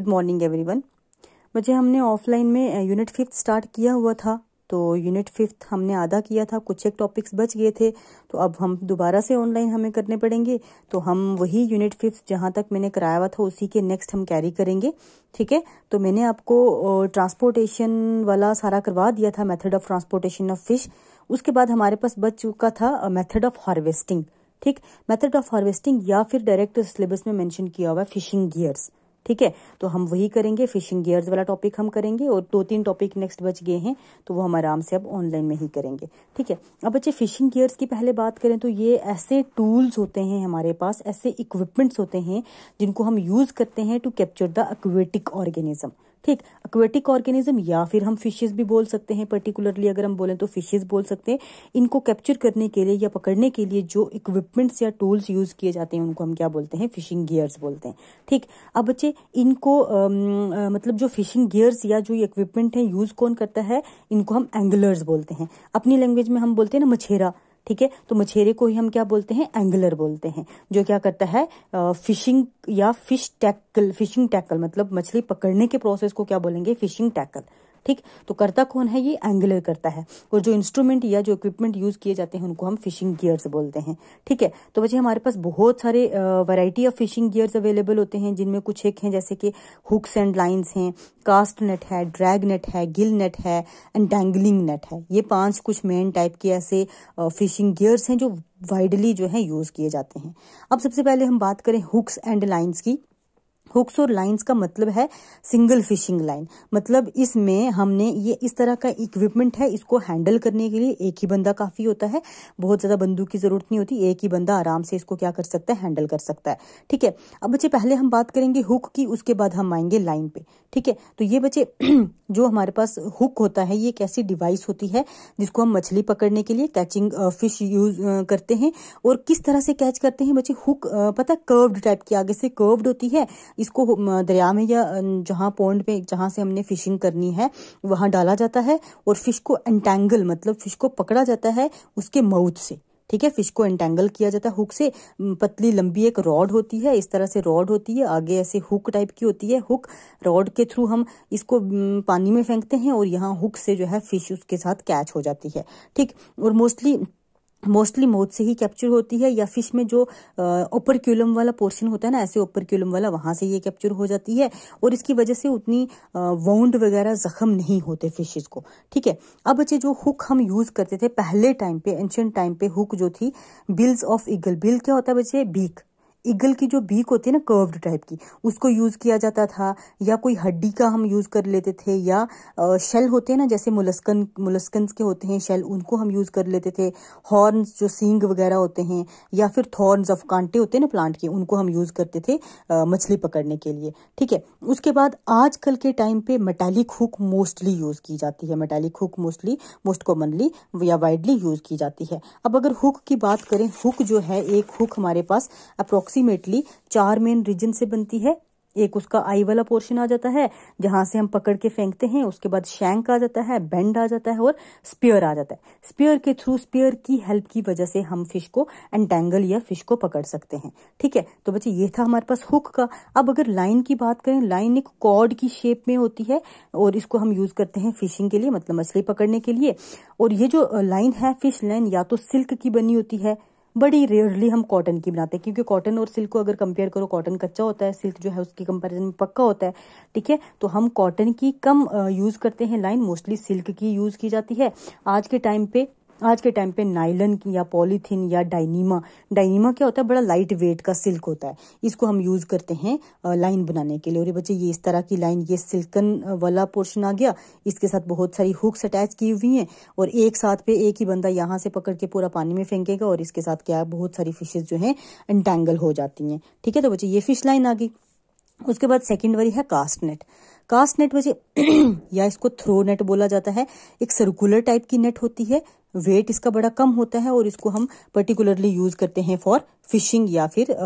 good morning everyone बच्चे हमने offline में यूनिट फिफ्थ स्टार्ट किया हुआ था तो यूनिट फिफ्थ हमने आधा किया था कुछ एक टॉपिक्स बच गए थे तो अब हम दोबारा से ऑनलाइन हमें करने पड़ेंगे तो हम वही यूनिट फिफ्थ जहाँ तक मैंने कराया हुआ था उसी के नेक्स्ट हम कैरी करेंगे ठीक है तो मैंने आपको ट्रांसपोर्टेशन वाला सारा करवा दिया था method of transportation of fish उसके बाद हमारे पास बच चुका था मेथड ऑफ हार्वेस्टिंग ठीक मेथड ऑफ हार्वेस्टिंग या फिर डायरेक्ट सिलेबस में मेंशन किया हुआ है फिशिंग गियर्स ठीक है तो हम वही करेंगे फिशिंग गियर्स वाला टॉपिक हम करेंगे और दो तीन टॉपिक नेक्स्ट बच गए हैं तो वो हम आराम से अब ऑनलाइन में ही करेंगे ठीक है अब बच्चे फिशिंग गियर्स की पहले बात करें तो ये ऐसे टूल्स होते हैं हमारे पास ऐसे इक्विपमेंट्स होते हैं जिनको हम यूज करते हैं to capture the aquatic organism ठीक अक्वेटिक ऑर्गेनिज्म या फिर हम फिशेज भी बोल सकते हैं पर्टिकुलरली अगर हम बोलें तो फिशेज बोल सकते हैं इनको कैप्चर करने के लिए या पकड़ने के लिए जो इक्विपमेंट्स या टूल्स यूज किए जाते हैं उनको हम क्या बोलते हैं फिशिंग गियर्स बोलते हैं ठीक अब बच्चे इनको आ, आ, मतलब जो फिशिंग गियर्स या जो इक्विपमेंट है यूज कौन करता है इनको हम एंगलर्स बोलते हैं अपनी लैंग्वेज में हम बोलते हैं ना मछेरा ठीक है तो मछेरे को ही हम क्या बोलते हैं एंगलर बोलते हैं जो क्या करता है फिशिंग या फिश टैकल फिशिंग टैकल मतलब मछली पकड़ने के प्रोसेस को क्या बोलेंगे फिशिंग टैकल ठीक तो करता कौन है ये एंगुलर करता है और जो इंस्ट्रूमेंट या जो इक्विपमेंट यूज किए जाते हैं उनको हम फिशिंग गियर्स बोलते हैं ठीक है तो बच्चे हमारे पास बहुत सारे variety of fishing gears available होते हैं जिनमें कुछ एक हैं जैसे कि हुक्स एंड लाइन्स हैं कास्ट नेट है ड्रैग नेट है गिल नेट है डैंगलिंग नेट है ये पांच कुछ मेन टाइप के ऐसे फिशिंग गियर्स हैं जो वाइडली जो है यूज किए जाते हैं अब सबसे पहले हम बात करें हुक्स एंड लाइन्स की हुक्स और लाइंस का मतलब है सिंगल फिशिंग लाइन मतलब इसमें हमने ये इस तरह का इक्विपमेंट है इसको हैंडल करने के लिए एक ही बंदा काफी होता है बहुत ज्यादा बंदूक की जरूरत नहीं होती एक ही बंदा आराम से इसको क्या कर सकता है हैंडल कर सकता है ठीक है अब बच्चे पहले हम बात करेंगे हुक की उसके बाद हम आएंगे लाइन पे ठीक है तो ये बच्चे जो हमारे पास हुक होता है ये एक ऐसी डिवाइस होती है जिसको हम मछली पकड़ने के लिए कैचिंग फिश यूज करते हैं और किस तरह से कैच करते हैं बच्चे हुक पता कर्व्ड टाइप की आगे से कर्व्ड होती है इसको दरिया में या जहां पौंड में जहां से हमने फिशिंग करनी है वहां डाला जाता है और फिश को एंटेंगल मतलब फिश को पकड़ा जाता है उसके माउथ से ठीक है फिश को एंटेंगल किया जाता है हुक से पतली लंबी एक रॉड होती है इस तरह से रॉड होती है आगे ऐसे हुक टाइप की होती है हुक रॉड के थ्रू हम इसको पानी में फेंकते हैं और यहाँ हुक से जो है फिश उसके साथ कैच हो जाती है ठीक और मोस्टली मोस्टली मोद से ही कैप्चर होती है या फिश में जो क्यूलम वाला पोर्शन होता है ना ऐसे क्यूलम वाला वहां से ये कैप्चर हो जाती है और इसकी वजह से उतनी वाउंड वगैरह जख्म नहीं होते फिशेस को ठीक है अब बच्चे जो हुक हम यूज करते थे पहले टाइम पे एंशियंट टाइम पे हुक जो थी बिल्स ऑफ ईगल बिल क्या होता है बच्चे बीक ईगल की जो बीक होती है ना कर्व्ड टाइप की उसको यूज़ किया जाता था या कोई हड्डी का हम यूज़ कर लेते थे या शेल होते हैं ना जैसे मुलस्कन मुलस्कन के होते हैं शेल उनको हम यूज़ कर लेते थे हॉर्न्स जो सींग वगैरह होते हैं या फिर थॉर्न्स ऑफ कांटे होते हैं ना प्लांट के उनको हम यूज़ करते थे मछली पकड़ने के लिए ठीक है उसके बाद आजकल के टाइम पे मेटालिक हुक मोस्टली यूज़ की जाती है metallic hook mostly most commonly या वाइडली यूज़ की जाती है अब अगर हुक की बात करें हुक जो है एक हुक हमारे पास अप्रोक्स अप्रोक्सीमेटली चार मेन रीजन से बनती है एक उसका आई वाला पोर्शन आ जाता है जहां से हम पकड़ के फेंकते हैं उसके बाद शैंक आ जाता है बेंड आ जाता है और स्पियर आ जाता है स्पियर के थ्रू स्पियर की हेल्प की वजह से हम फिश को एंटेंगल या फिश को पकड़ सकते हैं ठीक है तो बच्चे ये था हमारे पास हुक का अब अगर लाइन की बात करें लाइन एक कॉर्ड की शेप में होती है और इसको हम यूज करते हैं फिशिंग के लिए मतलब मछली पकड़ने के लिए और ये जो लाइन है फिश लाइन या तो सिल्क की बनी होती है बड़ी रेयरली हम कॉटन की बनाते हैं क्योंकि कॉटन और सिल्क को अगर कंपेयर करो कॉटन कच्चा होता है सिल्क जो है उसकी कंपैरिजन में पक्का होता है ठीक है तो हम कॉटन की कम यूज़ करते हैं लाइन मोस्टली सिल्क की यूज़ की जाती है आज के टाइम पे आज के टाइम पे नाइलन की या पॉलीथीन या डाइनीमा डाइनीमा क्या होता है बड़ा लाइट वेट का सिल्क होता है इसको हम यूज करते हैं लाइन बनाने के लिए और ये बच्चे ये इस तरह की लाइन ये सिल्कन वाला पोर्शन आ गया इसके साथ बहुत सारी हुक्स अटैच की हुई हैं और एक साथ पे एक ही बंदा यहाँ से पकड़ के पूरा पानी में फेंकेगा और इसके साथ क्या है बहुत सारी फिशेज जो है एंटेंगल हो जाती हैं ठीक है तो बच्चे ये फिश लाइन आ गई उसके बाद सेकेंड वाली है कास्ट नेट कास्ट नेट बच्चे या इसको थ्रो नेट बोला जाता है एक सर्कुलर टाइप की नेट होती है वेट इसका बड़ा कम होता है और इसको हम पर्टिकुलरली यूज करते हैं फॉर फिशिंग या फिर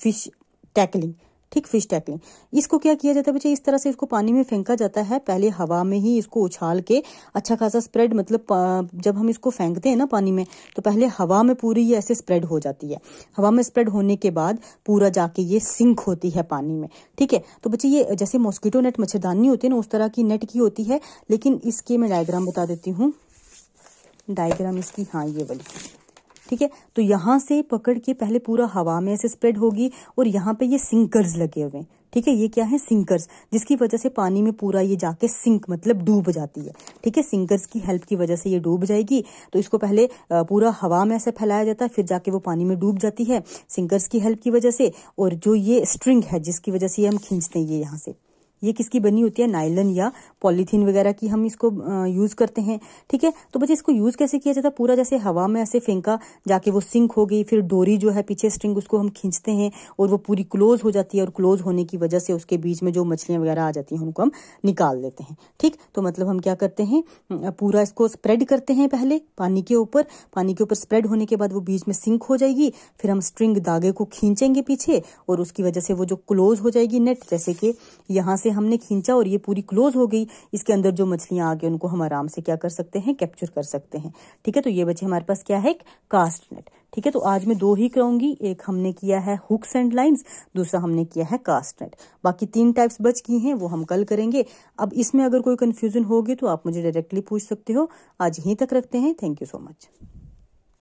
फिश टैकलिंग ठीक फिश टैकलिंग इसको क्या किया जाता है बच्चे इस तरह से इसको पानी में फेंका जाता है पहले हवा में ही इसको उछाल के अच्छा खासा स्प्रेड मतलब जब हम इसको फेंकते हैं ना पानी में तो पहले हवा में पूरी ये ऐसे स्प्रेड हो जाती है हवा में स्प्रेड होने के बाद पूरा जाके ये सिंक होती है पानी में ठीक है तो बच्चे ये जैसे मॉस्किटो नेट मच्छरदानी होती है ना उस तरह की नेट की होती है लेकिन इसके मैं डायग्राम बता देती हूँ डायग्राम इसकी हाँ ये वाली ठीक है तो यहाँ से पकड़ के पहले पूरा हवा में ऐसे स्प्रेड होगी और यहां पे ये सिंकर्स लगे हुए हैं ठीक है ये क्या है सिंकर्स जिसकी वजह से पानी में पूरा ये जाके सिंक मतलब डूब जाती है ठीक है सिंकर्स की हेल्प की वजह से ये डूब जाएगी तो इसको पहले पूरा हवा में ऐसे फैलाया जाता है फिर जाके वो पानी में डूब जाती है सिंकर्स की हेल्प की वजह से और जो ये स्ट्रिंग है जिसकी वजह से हम खींचते हैं ये यहाँ से ये किसकी बनी होती है नाइलन या पॉलीथीन वगैरह की हम इसको यूज करते हैं ठीक है तो बच्चे इसको यूज कैसे किया जाता है पूरा जैसे हवा में ऐसे फेंका जाके वो सिंक हो गई फिर डोरी जो है पीछे स्ट्रिंग उसको हम खींचते हैं और वो पूरी क्लोज हो जाती है और क्लोज होने की वजह से उसके बीच में जो मछलियां वगैरह आ जाती हैं उनको हम निकाल देते हैं ठीक तो मतलब हम क्या करते हैं पूरा इसको स्प्रेड करते हैं पहले पानी के ऊपर पानी के ऊपर स्प्रेड होने के बाद वो बीच में सिंक हो जाएगी फिर हम स्ट्रिंग धागे को खींचेंगे पीछे और उसकी वजह से वो जो क्लोज हो जाएगी नेट जैसे कि यहां से हमने खींचा और ये पूरी क्लोज हो गई इसके अंदर जो मछलियां आ गई उनको हम आराम से क्या कर सकते हैं कैप्चर कर सकते हैं ठीक है तो ये बचे हमारे पास क्या है एक कास्ट नेट ठीक है तो आज मैं दो ही कराऊंगी एक हमने किया है हुक्स एंड लाइंस दूसरा हमने किया है कास्ट नेट बाकी तीन टाइप्स बच की हैं वो हम कल करेंगे अब इसमें अगर कोई कंफ्यूजन होगी तो आप मुझे डायरेक्टली पूछ सकते हो आज यहीं तक रखते हैं थैंक यू सो मच